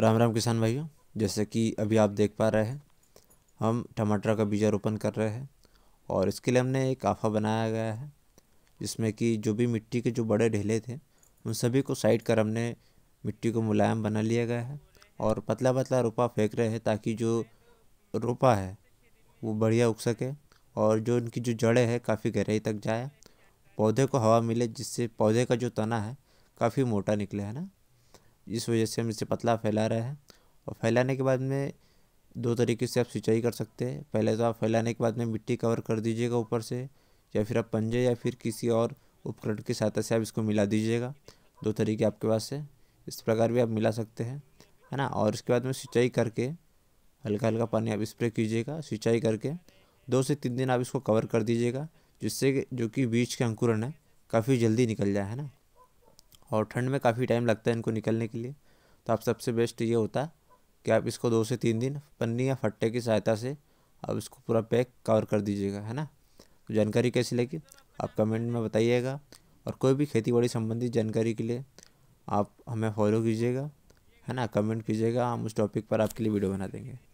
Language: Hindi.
राम राम किसान भाइयों जैसे कि अभी आप देख पा रहे हैं हम टमाटर का बीजा रोपण कर रहे हैं और इसके लिए हमने एक आफा बनाया गया है जिसमें कि जो भी मिट्टी के जो बड़े ढेले थे उन सभी को साइड कर हमने मिट्टी को मुलायम बना लिया गया है और पतला पतला रोपा फेंक रहे हैं ताकि जो रोपा है वो बढ़िया उग सके और जो इनकी जो जड़ें हैं काफ़ी गहराई तक जाए पौधे को हवा मिले जिससे पौधे का जो तना है काफ़ी मोटा निकले है ना इस वजह से हम इसे पतला फैला रहे हैं और फैलाने के बाद में दो तरीके से आप सिंचाई कर सकते हैं पहले तो आप फैलाने के बाद में मिट्टी कवर कर दीजिएगा ऊपर से या फिर आप पंजे या फिर किसी और उपकरण की सहायता से आप इसको मिला दीजिएगा दो तरीके आपके पास है इस प्रकार भी आप मिला सकते हैं है ना और इसके बाद में सिंचाई करके हल्का हल्का पानी आप स्प्रे कीजिएगा सिंचाई करके दो से तीन दिन आप इसको कवर कर दीजिएगा जिससे जो कि बीज के अंकुरण है काफ़ी जल्दी निकल जाए है ना और ठंड में काफ़ी टाइम लगता है इनको निकलने के लिए तो आप सबसे बेस्ट ये होता है कि आप इसको दो से तीन दिन पन्नी या फट्टे की सहायता से आप इसको पूरा पैक कवर कर दीजिएगा है ना तो जानकारी कैसी लगी आप कमेंट में बताइएगा और कोई भी खेती बाड़ी संबंधी जानकारी के लिए आप हमें फॉलो कीजिएगा है ना कमेंट कीजिएगा हम उस टॉपिक पर आपके लिए वीडियो बना देंगे